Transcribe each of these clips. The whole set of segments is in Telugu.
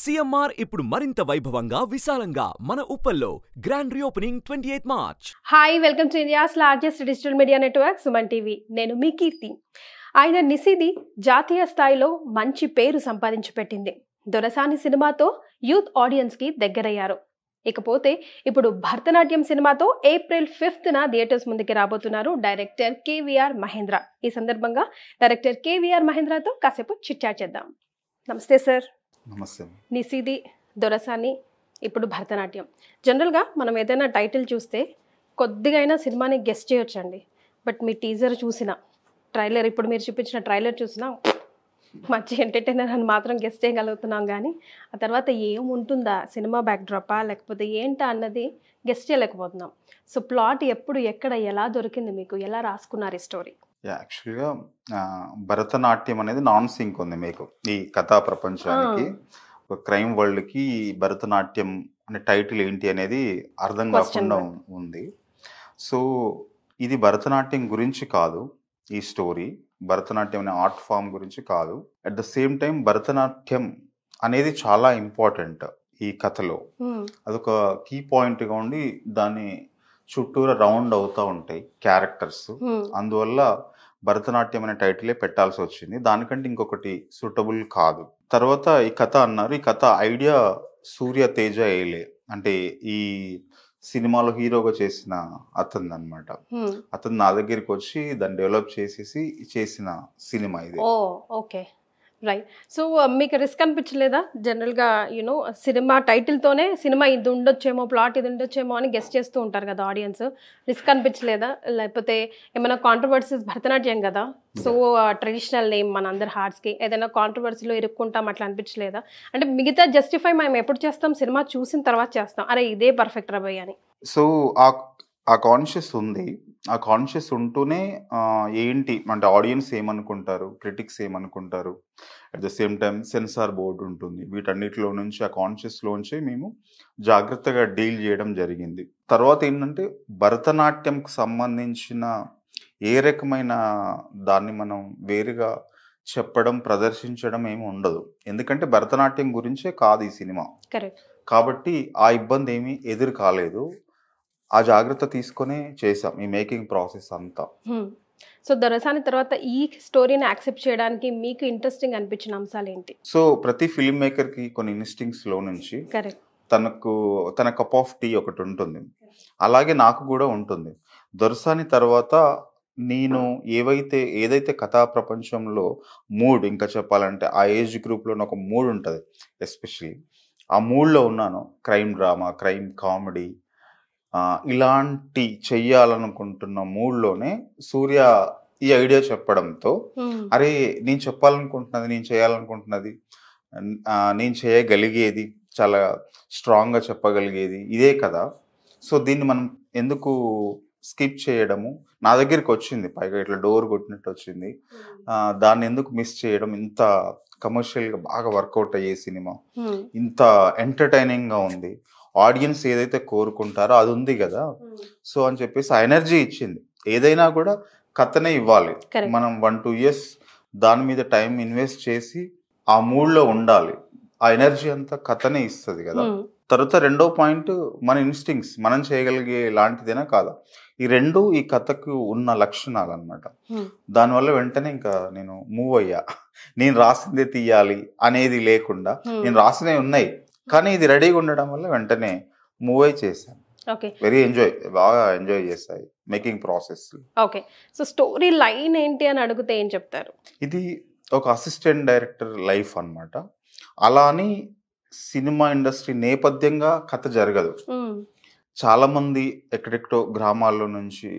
సిఎంఆర్ ఇప్పుడు మరింత వైభవంగా విశాలంగా మన ఉప్పల్లో grand reopening twenty eighth March hi welcome to India's largest digital media network Suman TV నేను మీ కీర్తి ఆయన నిసిది జాతీయ స్థాయిలో మంచి పేరు సంపాదించి పెట్టింది దొరసాని సినిమాతో యూత్ ఆడియన్స్కి దగ్గరయ్యారు ఇకపోతే ఇప్పుడు భరతనాట్యం సినిమాతో ఏప్రిల్ ఫిఫ్త్న థియేటర్స్ ముందుకి రాబోతున్నారు డైరెక్టర్ కేవీఆర్ మహేంద్ర ఈ సందర్భంగా డైరెక్టర్ కేవీఆర్ మహేంద్రతో కాసేపు చిట్చాట్ చేద్దాం నమస్తే సార్ నమస్తే నిసిది దొరసాని ఇప్పుడు భరతనాట్యం జనరల్గా మనం ఏదైనా టైటిల్ చూస్తే కొద్దిగా సినిమాని గెస్ట్ చేయొచ్చండి బట్ మీ టీజర్ చూసిన ట్రైలర్ ఇప్పుడు మీరు చూపించిన ట్రైలర్ చూసినా మంచి ఎంటర్టైనర్ అని మాత్రం గెస్ట్ చేయగలుగుతున్నాం కానీ ఆ తర్వాత ఏముంటుందా సినిమా బ్యాక్డ్రాపా లేకపోతే ఏంటా అన్నది గెస్ట్ చేయలేకపోతున్నాం సో ప్లాట్ ఎప్పుడు ఎక్కడ ఎలా దొరికింది మీకు ఎలా రాసుకున్నారు ఈ స్టోరీ యాక్చువల్గా భరతనాట్యం అనేది నాన్ సింక్ ఉంది మీకు ఈ కథా ప్రపంచానికి ఒక క్రైమ్ వరల్డ్కి భరతనాట్యం అనే టైటిల్ ఏంటి అనేది అర్థం కాకుండా ఉంది సో ఇది భరతనాట్యం గురించి కాదు ఈ స్టోరీ భరతనాట్యం అనే ఆర్ట్ ఫామ్ గురించి కాదు at the same time Bharatanatyam అనేది చాలా ఇంపార్టెంట్ ఈ కథలో అదొక కీ పాయింట్గా ఉండి దాని చుట్టూరా రౌండ్ అవుతూ ఉంటాయి క్యారెక్టర్స్ అందువల్ల భరతనాట్యం అనే టైటిలే పెట్టాల్సి వచ్చింది దానికంటే ఇంకొకటి సూటబుల్ కాదు తర్వాత ఈ కథ అన్నారు ఈ కథ ఐడియా సూర్య తేజ ఏలే అంటే ఈ సినిమాలో హీరోగా చేసిన అతను అనమాట అతను నా దగ్గరికి వచ్చి దాన్ని డెవలప్ చేసేసి చేసిన సినిమా ఇది ఓకే రైట్ సో uh, మీకు రిస్క్ అనిపించలేదా జనరల్గా యూనో సినిమా టైటిల్తోనే సినిమా ఇది ఉండొచ్చేమో ప్లాట్ ఇది ఉండొచ్చేమో అని గెస్ట్ చేస్తూ ఉంటారు కదా ఆడియన్స్ రిస్క్ అనిపించలేదా లేకపోతే ఏమైనా కాంట్రవర్సీస్ భరతనాట్యం కదా సో ట్రెడిషనల్ నేమ్ మన అందరి హార్ట్స్కి ఏదైనా కాంట్రవర్సీలో ఇరుక్కుంటాం అట్లా అనిపించలేదా అంటే మిగతా జస్టిఫై మేము ఎప్పుడు చేస్తాం సినిమా చూసిన తర్వాత చేస్తాం అరే ఇదే పర్ఫెక్ట్ రాబోయ్ అని సో ఆ కాన్షియస్ ఉంది ఆ కాన్షియస్ ఉంటూనే ఏంటి అంటే ఆడియన్స్ ఏమనుకుంటారు క్రిటిక్స్ ఏమనుకుంటారు at the same time censor board ఉంటుంది వీటన్నిటిలో నుంచి ఆ కాన్షియస్లోంచి మేము జాగ్రత్తగా డీల్ చేయడం జరిగింది తర్వాత ఏంటంటే భరతనాట్యంకి సంబంధించిన ఏ రకమైన దాన్ని మనం వేరుగా చెప్పడం ప్రదర్శించడం ఏమి ఉండదు ఎందుకంటే భరతనాట్యం గురించే కాదు ఈ సినిమా కాబట్టి ఆ ఇబ్బంది ఏమీ ఎదురు కాలేదు ఆ జాగ్రత్త తీసుకొని చేసాం ఈ మేకింగ్ ప్రాసెస్ అంతా సో దొరసాని తర్వాత ఈ స్టోరీని యాక్సెప్ట్ చేయడానికి మీకు ఇంట్రెస్టింగ్ అనిపించిన అంశాలు ఏంటి సో ప్రతి ఫిల్మ్ మేకర్ కి కొన్ని ఇన్స్టింగ్స్ లో నుంచి తనకు తన కప్ ఆఫ్ టీ ఒకటి ఉంటుంది అలాగే నాకు కూడా ఉంటుంది దొరసాని తర్వాత నేను ఏవైతే ఏదైతే కథా ప్రపంచంలో మూడ్ ఇంకా చెప్పాలంటే ఆ ఏజ్ గ్రూప్లో ఒక మూడ్ ఉంటుంది ఎస్పెషలీ ఆ మూడ్లో ఉన్నాను క్రైమ్ డ్రామా క్రైమ్ కామెడీ ఇలాంటి చెయ్యాలనుకుంటున్న మూడ్లోనే సూర్య ఈ ఐడియా చెప్పడంతో అరే నేను చెప్పాలనుకుంటున్నది నేను చేయాలనుకుంటున్నది నేను చేయగలిగేది చాలా స్ట్రాంగ్గా చెప్పగలిగేది ఇదే కదా సో దీన్ని మనం ఎందుకు స్కిప్ చేయడము నా దగ్గరికి వచ్చింది పైగా ఇట్లా డోర్ కొట్టినట్టు వచ్చింది దాన్ని ఎందుకు మిస్ చేయడం ఇంత కమర్షియల్గా బాగా వర్కౌట్ అయ్యే సినిమా ఇంత ఎంటర్టైనింగ్గా ఉంది ఆడియన్స్ ఏదైతే కోరుకుంటారో అది ఉంది కదా సో అని చెప్పేసి ఆ ఎనర్జీ ఇచ్చింది ఏదైనా కూడా కథనే ఇవ్వాలి మనం వన్ టూ ఇయర్స్ దాని మీద టైం ఇన్వెస్ట్ చేసి ఆ మూడ్లో ఉండాలి ఆ ఎనర్జీ అంతా కథనే ఇస్తుంది కదా తర్వాత రెండో పాయింట్ మన ఇన్స్టింగ్స్ మనం చేయగలిగే లాంటిదేనా కాదా ఈ రెండు ఈ కథకు ఉన్న లక్షణాలు అనమాట దానివల్ల వెంటనే ఇంకా నేను మూవ్ అయ్యా నేను రాసిందే తీయాలి అనేది లేకుండా నేను రాసినవి ఉన్నాయి కానీ ఇది రెడీగా ఉండడం వల్ల వెంటనే మూవ్ అయి చేశాను వెరీ ఎంజాయ్ బాగా ఎంజాయ్ చేస్తాయి making process okay so story line ఏంటి అని అడిగితే ఏం చెప్తారు ఇది ఒక అసిస్టెంట్ డైరెక్టర్ లైఫ్ అనమాట అలా అని సినిమా ఇండస్ట్రీ నేపథ్యంగా కథ జరగదు చాలా మంది ఎక్కడెక్కడో గ్రామాల్లో నుంచి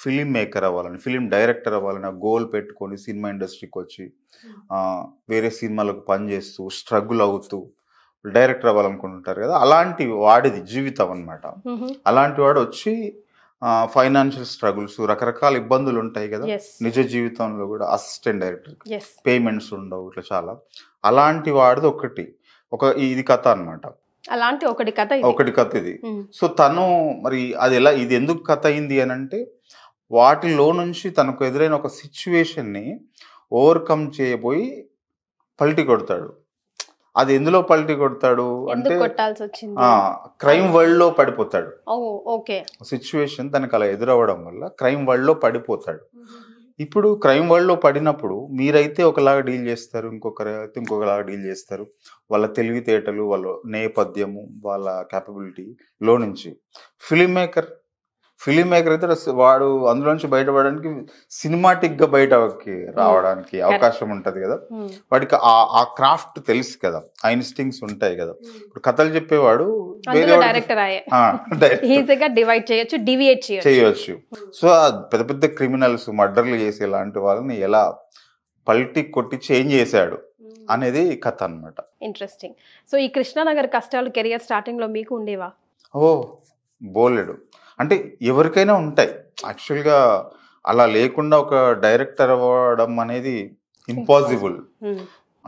ఫిలిం మేకర్ అవ్వాలని ఫిలిం డైరెక్టర్ అవ్వాలని గోల్ పెట్టుకొని సినిమా ఇండస్ట్రీకి వచ్చి వేరే సినిమాలకు పనిచేస్తూ స్ట్రగుల్ అవుతూ డైరెక్టర్ అవ్వాలనుకుంటుంటారు కదా అలాంటి వాడిది జీవితం అనమాట అలాంటి వాడు వచ్చి ఫైనాన్షియల్ స్ట్రగుల్స్ రకరకాల ఇబ్బందులు ఉంటాయి కదా నిజ జీవితంలో కూడా అసిస్టెంట్ డైరెక్టర్ పేమెంట్స్ ఉండవు ఇట్లా చాలా అలాంటి వాడిది ఒకటి ఒక ఇది కథ అనమాట అలాంటి ఒకటి కథ ఒకటి కథ ఇది సో తను మరి అది ఎలా ఇది ఎందుకు కథ అయింది అని అంటే వాటిలో నుంచి తనకు ఎదురైన ఒక సిచ్యువేషన్ని ఓవర్కమ్ చేయబోయి పల్టీ కొడతాడు అది ఎందులో పల్టీ కొడతాడు అంటే క్రైమ్ వరల్డ్ లో పడిపోతాడు సిచ్యువేషన్ తనకు అలా ఎదురవ్వడం వల్ల క్రైమ్ వరల్డ్ లో పడిపోతాడు ఇప్పుడు క్రైమ్ వరల్డ్లో పడినప్పుడు మీరైతే ఒకలాగా డీల్ చేస్తారు ఇంకొకరు అయితే ఇంకొకలాగా డీల్ చేస్తారు వాళ్ళ తెలివితేటలు వాళ్ళ నేపథ్యము వాళ్ళ క్యాపబిలిటీలో నుంచి ఫిలిం మేకర్ ఫిలిం మేకర్ అయితే వాడు అందులోంచి బయటపడడానికి గా బయటకి hmm. రావడానికి అవకాశం ఉంటుంది కదా hmm. వాడికి ఆ క్రాఫ్ట్ తెలుసు కదా ఆ ఇన్స్టింగ్స్ ఉంటాయి కదా hmm. ఇప్పుడు కథలు చెప్పేవాడు డివైడ్ చేయొచ్చు చేయొచ్చు సో పెద్ద పెద్ద క్రిమినల్స్ మర్డర్లు చేసే లాంటి వాళ్ళని ఎలా పల్టీ కొట్టి చేంజ్ చేశాడు అనేది కథ అనమాట ఇంట్రెస్టింగ్ సో ఈ కృష్ణానగర్ కష్టాలు కెరియర్ స్టార్టింగ్ లో మీకు ఉండేవా ఓ బోలెడు అంటే ఎవరికైనా ఉంటాయి యాక్చువల్గా అలా లేకుండా ఒక డైరెక్టర్ అవ్వడం అనేది ఇంపాసిబుల్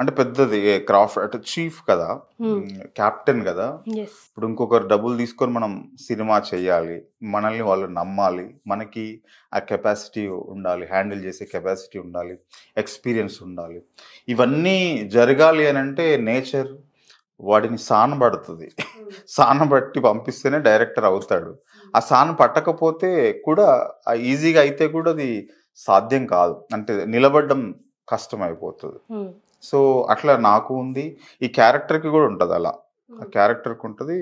అంటే పెద్దది క్రాఫ్ట్ అంటే చీఫ్ కదా క్యాప్టెన్ కదా ఇప్పుడు ఇంకొకరు డబ్బులు తీసుకొని మనం సినిమా చేయాలి మనల్ని వాళ్ళు నమ్మాలి మనకి ఆ కెపాసిటీ ఉండాలి హ్యాండిల్ చేసే కెపాసిటీ ఉండాలి ఎక్స్పీరియన్స్ ఉండాలి ఇవన్నీ జరగాలి అని అంటే నేచర్ వాడిని సాన పడుతుంది సాన బట్టి పంపిస్తేనే డైరెక్టర్ అవుతాడు ఆ సాన పట్టకపోతే కూడా ఈజీగా అయితే కూడా అది సాధ్యం కాదు అంటే నిలబడడం కష్టం అయిపోతుంది సో అట్లా నాకు ఉంది ఈ క్యారెక్టర్కి కూడా ఉంటుంది అలా ఆ క్యారెక్టర్కి ఉంటుంది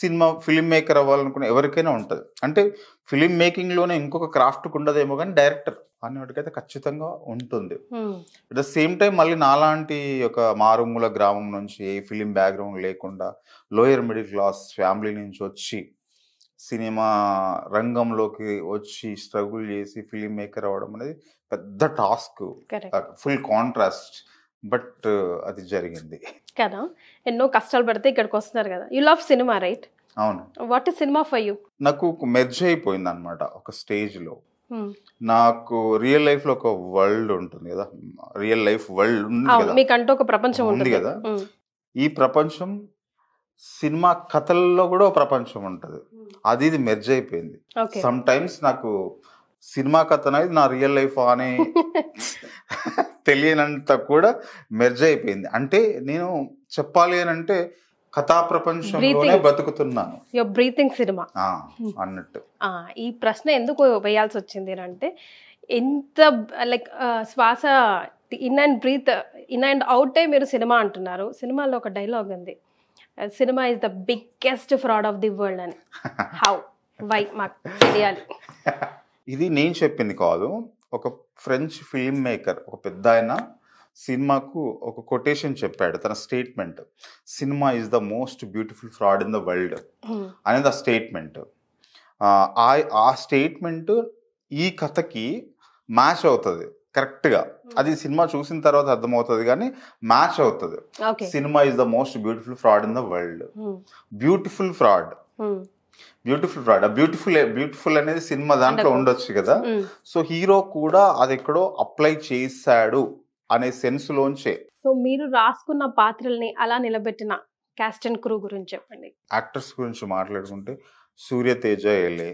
సినిమా ఫిలిం మేకర్ అవ్వాలనుకున్న ఎవరికైనా ఉంటుంది అంటే ఫిలిం మేకింగ్లోనే ఇంకొక క్రాఫ్ట్కి ఉండదేమో కానీ డైరెక్టర్ అన్నట్టుకైతే ఖచ్చితంగా ఉంటుంది అట్ ద సేమ్ టైం మళ్ళీ నాలాంటి ఒక మారుమూల గ్రామం నుంచి ఏ ఫిలిం బ్యాక్గ్రౌండ్ లేకుండా లోయర్ మిడిల్ క్లాస్ ఫ్యామిలీ నుంచి వచ్చి సినిమా రంగంలోకి వచ్చి స్ట్రగుల్ చేసి ఫిలిం మేకర్ అవ్వడం అనేది పెద్ద టాస్క్ ఫుల్ కాంట్రాస్ట్ బట్ అది జరిగింది కదా ఎన్నో కష్టాలు పడితే ఇక్కడికి వస్తున్నారు కదా యూ లవ్ సినిమా రైట్ అవును what is cinema for you నాకు మెర్జ్ అయిపోయింది అనమాట ఒక స్టేజ్లో Hmm. నాకు రియల్ లైఫ్ లో ఒక వరల్డ్ ఉంటుంది కదా రియల్ లైఫ్ వరల్డ్ ఉంది కదా మీకంటూ ఒక ప్రపంచం ఉంది కదా hmm. ఈ ప్రపంచం సినిమా కథల్లో కూడా ఒక ప్రపంచం ఉంటుంది hmm. అది ఇది మెర్జ్ అయిపోయింది సమ్ టైమ్స్ నాకు సినిమా కథ అనేది నా రియల్ లైఫ్ అని తెలియనంత కూడా మెర్జ్ అయిపోయింది అంటే నేను చెప్పాలి అని అంటే కథా ప్రపంచంలోనే బ్రతుకుతున్నాను యువర్ బ్రీతింగ్ సినిమా అన్నట్టు ఈ ప్రశ్న ఎందుకు వేయాల్సి వచ్చింది అంటే ఎంత లైక్ శ్వాస in and breathe in and అవుటే మీరు సినిమా అంటున్నారు సినిమాలో ఒక డైలాగ్ ఉంది cinema is the biggest fraud of the world అని హౌ వై మాకు తెలియాలి ఇది నేను చెప్పింది కాదు ఒక ఫ్రెంచ్ ఫిల్మ్ మేకర్ ఒక పెద్ద ఆయన సినిమాకు ఒక కొటేషన్ చెప్పాడు తన statement cinema is the most beautiful fraud in the world అనేది ఆ స్టేట్మెంట్ ఆ స్టేట్మెంట్ ఈ కథకి మ్యాచ్ అవుతుంది కరెక్ట్గా అది సినిమా చూసిన తర్వాత అర్థమవుతుంది కానీ మ్యాచ్ అవుతుంది cinema is the most beautiful fraud in the world beautiful fraud beautiful fraud beautiful beautiful అనేది సినిమా దాంట్లో ఉండొచ్చు కదా సో హీరో కూడా అది ఎక్కడో అప్లై చేశాడు అనే సెన్స్ లోంచే సో మీరు రాసుకున్న పాత్రల్ని అలా నిలబెట్టిన క్యాస్ట్ అండ్ క్రూ గురించి చెప్పండి యాక్టర్స్ గురించి మాట్లాడుకుంటే సూర్య తేజ ఎలే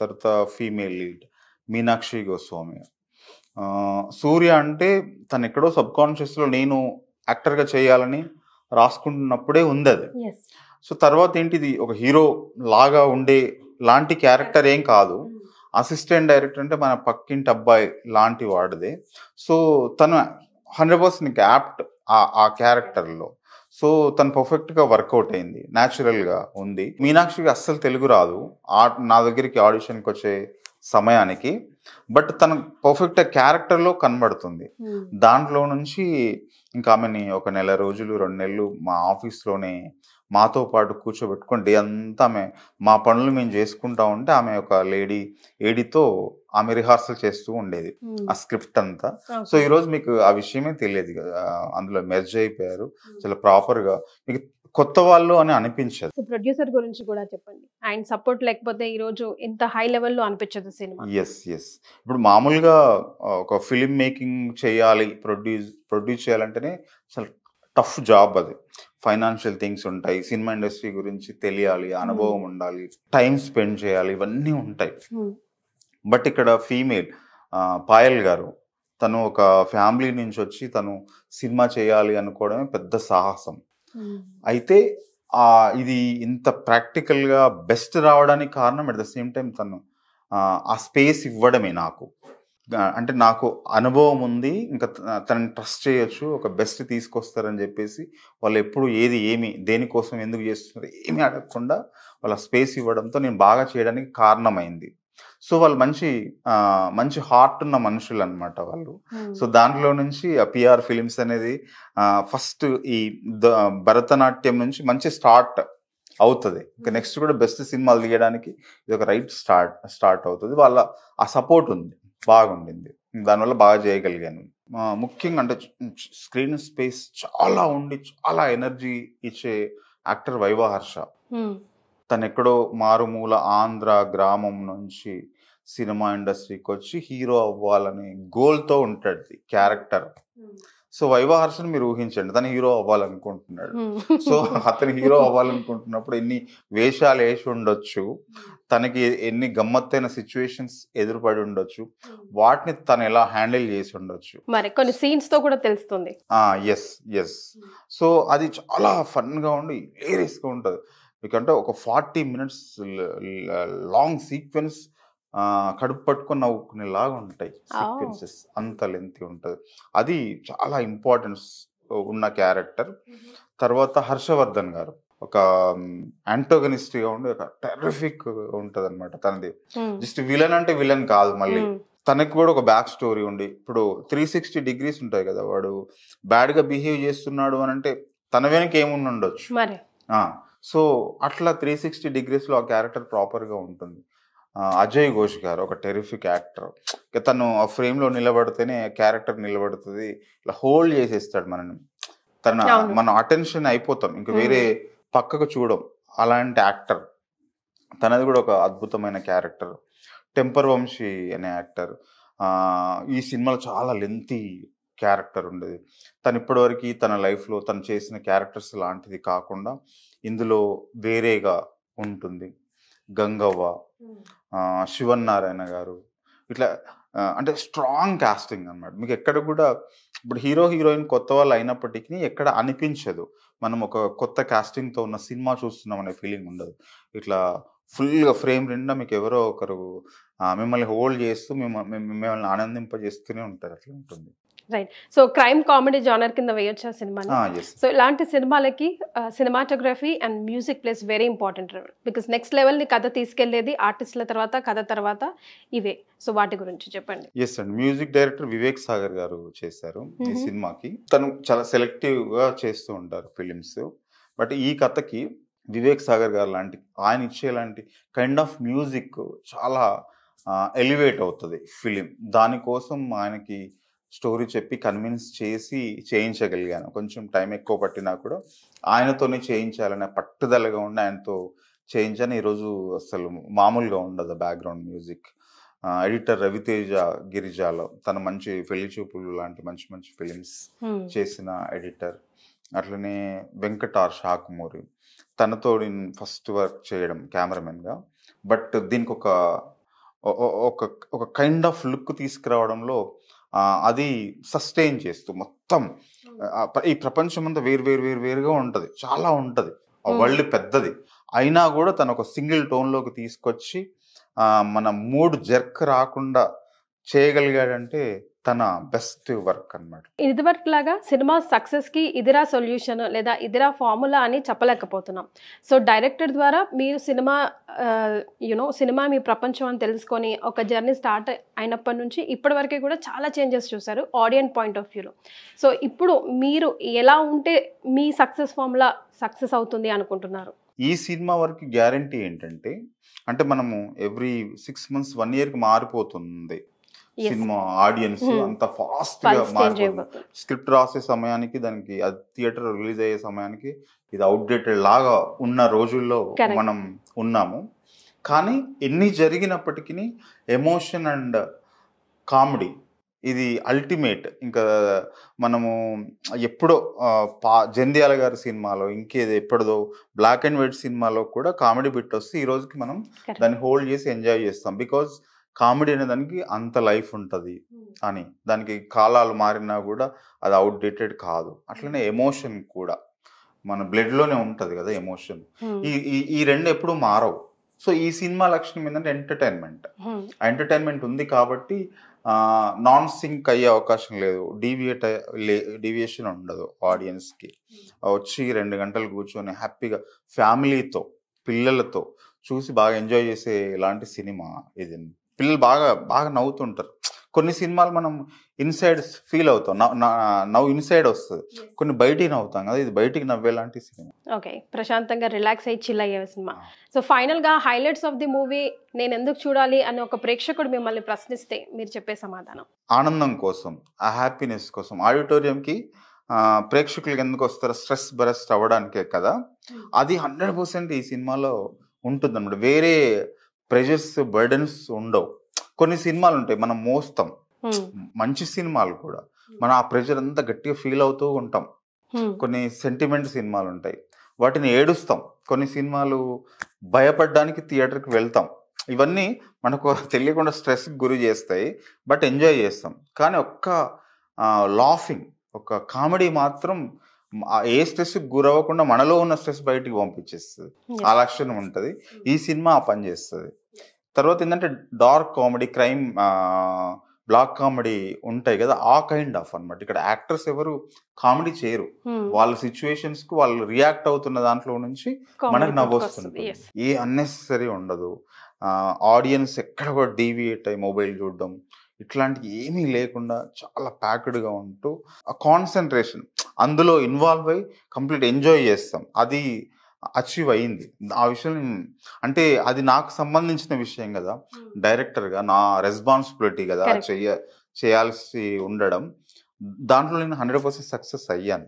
తర్వాత ఫీమేల్ లీడ్ మీనాక్షి గోస్వామి సూర్య అంటే తను ఎక్కడో సబ్ కాన్షియస్లో నేను యాక్టర్గా చేయాలని రాసుకుంటున్నప్పుడే ఉంది అది సో తర్వాత ఏంటిది ఒక హీరో లాగా ఉండే లాంటి క్యారెక్టర్ ఏం కాదు అసిస్టెంట్ hmm. డైరెక్టర్ అంటే మన పక్కింటి అబ్బాయి లాంటి వాడిదే సో తను హండ్రెడ్ పర్సెంట్ యాప్ట్ ఆ క్యారెక్టర్లో సో తను పర్ఫెక్ట్గా వర్కౌట్ అయింది న్యాచురల్గా ఉంది మీనాక్షికి అస్సలు తెలుగు రాదు ఆ నా దగ్గరికి ఆడిషన్కి వచ్చే సమయానికి బట్ తన పర్ఫెక్ట్ క్యారెక్టర్లో కనబడుతుంది దాంట్లో నుంచి ఇంకా ఆమెని ఒక నెల రోజులు రెండు నెలలు మా ఆఫీస్లోనే మాతో పాటు కూర్చోబెట్టుకోండి అంతా ఆమె మా పనులు మేము చేసుకుంటా ఉంటే ఆమె ఒక లేడీ ఏడితో ఆమె రిహార్సల్ చేస్తూ ఉండేది ఆ స్క్రిప్ట్ అంతా సో ఈరోజు మీకు ఆ విషయమే తెలియదు కదా అందులో మెర్జ్ అయిపోయారు చాలా ప్రాపర్గా మీకు కొత్త వాళ్ళు అని అనిపించదు ప్రొడ్యూసర్ గురించి కూడా చెప్పండి ఆయన సపోర్ట్ లేకపోతే ఈరోజు ఎంత హై లెవెల్లో అనిపించదు సినిమా ఎస్ ఎస్ ఇప్పుడు మామూలుగా ఒక ఫిలిం మేకింగ్ చేయాలి ప్రొడ్యూస్ ప్రొడ్యూస్ చేయాలంటేనే చాలా టఫ్ జాబ్ అది ఫైనాన్షియల్ థింగ్స్ ఉంటాయి సినిమా ఇండస్ట్రీ గురించి తెలియాలి hmm. అనుభవం ఉండాలి టైం స్పెండ్ చేయాలి ఇవన్నీ ఉంటాయి బట్ hmm. ఇక్కడ ఫీమేల్ పాయల్ గారు తను ఒక ఫ్యామిలీ నుంచి వచ్చి తను సినిమా చేయాలి అనుకోవడమే పెద్ద సాహసం hmm. అయితే ఆ ఇది ఇంత ప్రాక్టికల్గా బెస్ట్ రావడానికి కారణం అట్ ద సేమ్ టైం తను ఆ స్పేస్ ఇవ్వడమే నాకు అంటే నాకు అనుభవం ఉంది ఇంకా తనని ట్రస్ట్ చేయొచ్చు ఒక బెస్ట్ తీసుకొస్తారని చెప్పేసి వాళ్ళు ఎప్పుడు ఏది ఏమి దేనికోసం ఎందుకు చేస్తున్నారు ఏమి అడగకుండా వాళ్ళ స్పేస్ ఇవ్వడంతో నేను బాగా చేయడానికి కారణమైంది సో వాళ్ళు మంచి మంచి హార్ట్ ఉన్న మనుషులు అనమాట వాళ్ళు hmm. సో దాంట్లో నుంచి పిఆర్ ఫిలిమ్స్ అనేది ఫస్ట్ ఈ భరతనాట్యం నుంచి మంచి స్టార్ట్ అవుతుంది ఇంకా hmm. నెక్స్ట్ కూడా బెస్ట్ సినిమాలు తీయడానికి ఇది ఒక రైట్ స్టార్ట్ స్టార్ట్ అవుతుంది వాళ్ళ ఆ సపోర్ట్ ఉంది బాగుండింది దానివల్ల బాగా చేయగలిగాను ముఖ్యంగా అంటే స్క్రీన్ స్పేస్ చాలా ఉండి చాలా ఎనర్జీ ఇచ్చే యాక్టర్ వైవ హర్ష తను ఎక్కడో మారుమూల ఆంధ్ర గ్రామం నుంచి సినిమా ఇండస్ట్రీకి వచ్చి హీరో అవ్వాలని గోల్తో ఉంటాడు క్యారెక్టర్ సో వైవ హర్షను మీరు ఊహించండి తను హీరో అవ్వాలనుకుంటున్నాడు సో అతను హీరో అవ్వాలనుకుంటున్నప్పుడు ఎన్ని వేషాలు వేసి ఉండొచ్చు తనకి ఎన్ని గమ్మత్తైన సిచ్యువేషన్స్ ఎదురుపడి ఉండొచ్చు hmm. వాటిని తను ఎలా హ్యాండిల్ చేసి ఉండొచ్చు మరి కొన్ని సీన్స్ తో కూడా తెలుస్తుంది ఎస్ ఎస్ hmm. సో అది చాలా ఫన్ గా ఉండి లేరియస్ గా ఉంటుంది ఎందుకంటే ఒక ఫార్టీ మినిట్స్ లాంగ్ సీక్వెన్స్ కడుపు పట్టుకుని నవ్వుకునేలాగా ఉంటాయి oh. సీక్వెన్సెస్ అంత లెంత్ ఉంటుంది అది చాలా ఇంపార్టెన్స్ ఉన్న క్యారెక్టర్ hmm. తర్వాత హర్షవర్ధన్ గారు ఒక యాంటోగనిస్ట్ గా ఉండి ఒక టెరిఫిక్ ఉంటది అనమాట తనది జస్ట్ విలన్ అంటే విలన్ కాదు మళ్ళీ తనకి కూడా ఒక బ్యాక్ స్టోరీ ఉండి ఇప్పుడు త్రీ సిక్స్టీ డిగ్రీస్ ఉంటాయి కదా వాడు బ్యాడ్ గా బిహేవ్ చేస్తున్నాడు అని అంటే తన వెనక ఏముండి ఉండొచ్చు సో అట్లా త్రీ సిక్స్టీ డిగ్రీస్ లో ఆ క్యారెక్టర్ ప్రాపర్ గా ఉంటుంది అజయ్ ఘోష్ గారు ఒక టెరిఫిక్ యాక్టర్ తను ఆ ఫ్రేమ్ లో నిలబడితేనే క్యారెక్టర్ నిలబడుతుంది ఇట్లా హోల్డ్ చేసేస్తాడు మనని తన మన అటెన్షన్ అయిపోతాం ఇంకా వేరే పక్కకు చూడం అలాంటి యాక్టర్ తనది కూడా ఒక అద్భుతమైన క్యారెక్టర్ టెంపర్ వంశీ అనే యాక్టర్ ఈ సినిమాలో చాలా లెంతీ క్యారెక్టర్ ఉండేది తను ఇప్పటివరకు తన లైఫ్లో తను చేసిన క్యారెక్టర్స్ లాంటిది కాకుండా ఇందులో వేరేగా ఉంటుంది గంగవ్వ శివన్నారాయణ గారు ఇట్లా అంటే స్ట్రాంగ్ కాస్టింగ్ అనమాట మీకు ఎక్కడ కూడా ఇప్పుడు హీరో హీరోయిన్ కొత్త వాళ్ళు అయినప్పటికీ ఎక్కడ అనిపించదు మనం ఒక కొత్త కాస్టింగ్తో ఉన్న సినిమా చూస్తున్నాం అనే ఫీలింగ్ ఉండదు ఇట్లా ఫుల్గా ఫ్రేమ్ నిండా మీకు ఎవరో ఒకరు మిమ్మల్ని హోల్డ్ చేస్తూ మిమ్మల్ని మిమ్మల్ని ఆనందింపజేస్తూనే ఉంటారు అట్లా ఉంటుంది right so crime comedy genre కింద వేయొచ్చు సినిమా సో ah, ఇలాంటి సినిమాలకి cinematography and music place very important because next లెవెల్ని కథ తీసుకెళ్లేది ఆర్టిస్ట్ల తర్వాత కథ తర్వాత ఇవే సో వాటి గురించి చెప్పండి yes and music director Vivek Sagar garu చేశారు ఈ సినిమాకి తను చాలా సెలెక్టివ్ గా చేస్తూ ఉంటారు ఫిలిమ్స్ బట్ ఈ కథకి వివేక్ సాగర్ గారు లాంటి ఆయన ఇచ్చే లాంటి కైండ్ ఆఫ్ మ్యూజిక్ చాలా ఎలివేట్ అవుతుంది ఫిలిం దానికోసం ఆయనకి స్టోరీ చెప్పి కన్విన్స్ చేసి చేయించగలిగాను కొంచెం టైం ఎక్కువ పట్టినా కూడా ఆయనతోనే చేయించాలనే పట్టుదలగా ఉండి ఆయనతో చేయించాను ఈరోజు అసలు మామూలుగా ఉండదు బ్యాక్గ్రౌండ్ మ్యూజిక్ ఎడిటర్ రవితేజ గిరిజాలో తన మంచి పెళ్లి చూపులు లాంటి మంచి మంచి ఫిలిమ్స్ చేసిన ఎడిటర్ అట్లనే వెంకటార్ షాకుమూరి తనతో నేను ఫస్ట్ వర్క్ చేయడం కెమెరామెన్గా బట్ దీనికి ఒక ఒక ఒక కైండ్ ఆఫ్ లుక్ తీసుకురావడంలో అది సస్టైన్ చేస్తూ మొత్తం ఈ ప్రపంచం అంతా వేరు వేరు వేరు వేరుగా ఉంటుంది చాలా ఉంటుంది ఆ వరల్డ్ పెద్దది అయినా కూడా తను ఒక సింగిల్ టోన్లోకి తీసుకొచ్చి మన మూడు జర్క్ రాకుండా చేయగలిగాడంటే తన బెస్ట్ వర్క్ అనమాట ఇదివరకు లాగా సినిమా సక్సెస్ కి ఇదిరా సొల్యూషన్ లేదా ఇదిరా ఫార్ములా అని చెప్పలేకపోతున్నాం సో డైరెక్టర్ ద్వారా మీరు సినిమా యునో సినిమా మీ ప్రపంచం అని తెలుసుకొని ఒక జర్నీ స్టార్ట్ అయినప్పటి నుంచి ఇప్పటి వరకు కూడా చాలా చేంజెస్ చూసారు ఆడియన్స్ పాయింట్ ఆఫ్ వ్యూలో సో ఇప్పుడు మీరు ఎలా ఉంటే మీ సక్సెస్ ఫార్ములా సక్సెస్ అవుతుంది అనుకుంటున్నారు ఈ సినిమా వరకు గ్యారంటీ ఏంటంటే అంటే మనము ఎవ్రీ సిక్స్ మంత్స్ వన్ ఇయర్కి మారిపోతుంది సినిమా ఆడియన్స్ hmm. అంత ఫాస్ట్ గా మార్చి స్క్రిప్ట్ రాసే సమయానికి దానికి థియేటర్ రిలీజ్ అయ్యే సమయానికి ఇది అవుట్డేటెడ్ లాగా ఉన్న రోజుల్లో మనం ఉన్నాము కానీ ఎన్ని జరిగినప్పటికీ ఎమోషన్ అండ్ కామెడీ ఇది అల్టిమేట్ ఇంకా మనము ఎప్పుడో పా జంధ్యాల గారి సినిమాలో ఇంకేది ఎప్పుడుదో బ్లాక్ అండ్ వైట్ సినిమాలో కూడా కామెడీ బిట్ వస్తే ఈ రోజుకి మనం దాన్ని హోల్డ్ చేసి ఎంజాయ్ చేస్తాం బికాజ్ కామెడీ అనే దానికి అంత లైఫ్ ఉంటుంది అని దానికి కాలాలు మారినా కూడా అది అవుట్డేటెడ్ కాదు అట్లనే ఎమోషన్ కూడా మన బ్లడ్లోనే ఉంటుంది కదా ఎమోషన్ ఈ ఈ రెండు ఎప్పుడు మారవు సో ఈ సినిమా లక్షణం ఏంటంటే ఎంటర్టైన్మెంట్ ఎంటర్టైన్మెంట్ ఉంది కాబట్టి నాన్ సింక్ అయ్యే అవకాశం లేదు డీవియేట్ డీవియేషన్ ఉండదు ఆడియన్స్కి వచ్చి రెండు గంటలు కూర్చొని హ్యాపీగా ఫ్యామిలీతో పిల్లలతో చూసి బాగా ఎంజాయ్ చేసే ఇలాంటి సినిమా ఇది పిల్లలు బాగా బాగా నవ్వుతుంటారు కొన్ని సినిమాలు మనం ఇన్సైడ్ ఫీల్ అవుతాం నవ్వు ఇన్సైడ్ వస్తుంది కొన్ని బయటికి నవ్వుతాం కదా ఇది బయటికి నవ్వేలాంటి సినిమా ఓకే ప్రశాంతంగా రిలాక్స్ అయ్యి చిల్ అయ్యే సినిమా సో ఫైనల్గా హైలైట్స్ ఆఫ్ ది మూవీ నేను ఎందుకు చూడాలి అని ఒక ప్రేక్షకుడు మిమ్మల్ని ప్రశ్నిస్తే మీరు చెప్పే సమాధానం ఆనందం కోసం ఆ హ్యాపీనెస్ కోసం ఆడిటోరియంకి ప్రేక్షకులకు ఎందుకు వస్తారు స్ట్రెస్ బరస్ట్ అవ్వడానికే కదా hmm. అది హండ్రెడ్ పర్సెంట్ ఈ సినిమాలో ఉంటుంది అన్నమాట వేరే ప్రెజర్స్ బర్డన్స్ ఉండవు కొన్ని సినిమాలు ఉంటాయి మనం మోస్తాం మంచి సినిమాలు కూడా మనం ఆ ప్రెజర్ అంతా గట్టిగా ఫీల్ అవుతూ ఉంటాం కొన్ని సెంటిమెంట్ సినిమాలు ఉంటాయి వాటిని ఏడుస్తాం కొన్ని సినిమాలు భయపడడానికి థియేటర్కి వెళ్తాం ఇవన్నీ మనకు తెలియకుండా స్ట్రెస్ గురి చేస్తాయి బట్ ఎంజాయ్ చేస్తాం కానీ ఒక్క లాఫింగ్ ఒక కామెడీ మాత్రం ఏ స్ట్రెస్ గురవ్వకుండా మనలో ఉన్న స్ట్రెస్ బయటికి పంపించేస్తుంది ఆ లక్షణం ఉంటుంది ఈ సినిమా ఆ పని చేస్తుంది తర్వాత ఏంటంటే dark comedy crime black comedy ఉంటాయి కదా ఆ కైండ్ ఆఫ్ అనమాట ఇక్కడ యాక్టర్స్ ఎవరు కామెడీ చేయరు hmm. వాళ్ళ సిచ్యువేషన్స్ కు వాళ్ళు రియాక్ట్ అవుతున్న దాంట్లో నుంచి మనకు నవ్వొస్తుంది ఏ అన్నెసరీ ఉండదు ఆడియన్స్ ఎక్కడ కూడా డీవియేట్ అయ్యి మొబైల్ చూడడం ఇట్లాంటివి ఏమీ లేకుండా చాలా ప్యాక్డ్గా ఉంటూ ఆ కాన్సన్ట్రేషన్ అందులో ఇన్వాల్వ్ అయ్యి కంప్లీట్ ఎంజాయ్ చేస్తాం అది అచీవ్ అయింది ఆ విషయం అంటే అది నాకు సంబంధించిన విషయం కదా డైరెక్టర్గా నా రెస్పాన్సిబిలిటీ కదా చేయ చేయాల్సి ఉండడం దాంట్లో నేను హండ్రెడ్ పర్సెంట్ సక్సెస్ అయ్యాను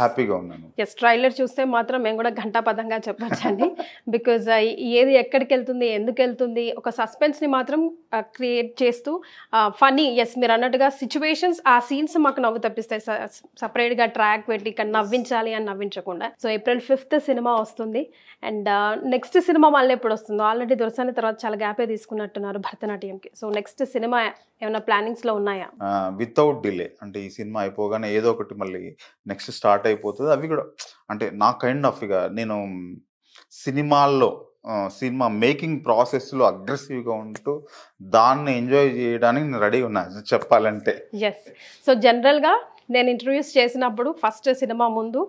హ్యాపీగా ఉన్నాను ఎస్ ట్రైలర్ చూస్తే మాత్రం మేము కూడా పదంగా చెప్పొచ్చండి బికాజ్ ఏది ఎక్కడికి వెళ్తుంది ఎందుకు వెళ్తుంది ఒక సస్పెన్స్ ని మాత్రం క్రియేట్ చేస్తూ ఫనీ ఎస్ మీరు అన్నట్టుగా సిచ్యువేషన్స్ ఆ సీన్స్ మాకు నవ్వు తప్పిస్తాయి సపరేట్ గా ట్రాక్ పెట్టి ఇక్కడ నవ్వించాలి అని నవ్వించకుండా సో ఏప్రిల్ ఫిఫ్త్ సినిమా వస్తుంది అండ్ నెక్స్ట్ సినిమా మళ్ళీ ఎప్పుడు వస్తుందో ఆల్రెడీ దొరసాని తర్వాత చాలా గ్యాపే తీసుకున్నట్టున్నారు భరతనాట్యంకి సో నెక్స్ట్ సినిమా ఏమైనా ప్లానింగ్స్ లో ఉన్నాయా వితౌట్ డిలే అంటే ఈ సినిమా అయిపోగానే ఏదో ఒకటి మళ్ళీ నెక్స్ట్ స్టార్ట్ స్టార్ట్ అయిపోతుంది అవి కూడా అంటే నా కైండ్ ఆఫ్ ఇక నేను సినిమాల్లో సినిమా మేకింగ్ ప్రాసెస్లో అగ్రెసివ్గా ఉంటూ దాన్ని ఎంజాయ్ చేయడానికి నేను రెడీ ఉన్నా చెప్పాలంటే ఎస్ సో జనరల్గా నేను ఇంట్రడ్యూస్ చేసినప్పుడు ఫస్ట్ సినిమా ముందు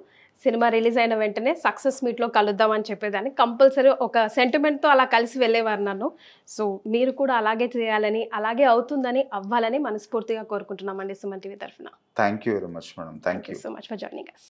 సినిమా రిలీజ్ అయిన వెంటనే సక్సెస్ మీట్లో కలుద్దామని చెప్పేదాన్ని కంపల్సరీ ఒక సెంటిమెంట్తో అలా కలిసి వెళ్ళేవారు నన్ను సో మీరు కూడా అలాగే చేయాలని అలాగే అవుతుందని అవ్వాలని మనస్ఫూర్తిగా కోరుకుంటున్నామండి సుమన్ టీవీ తరఫున thank you very much madam thank you so much for joining us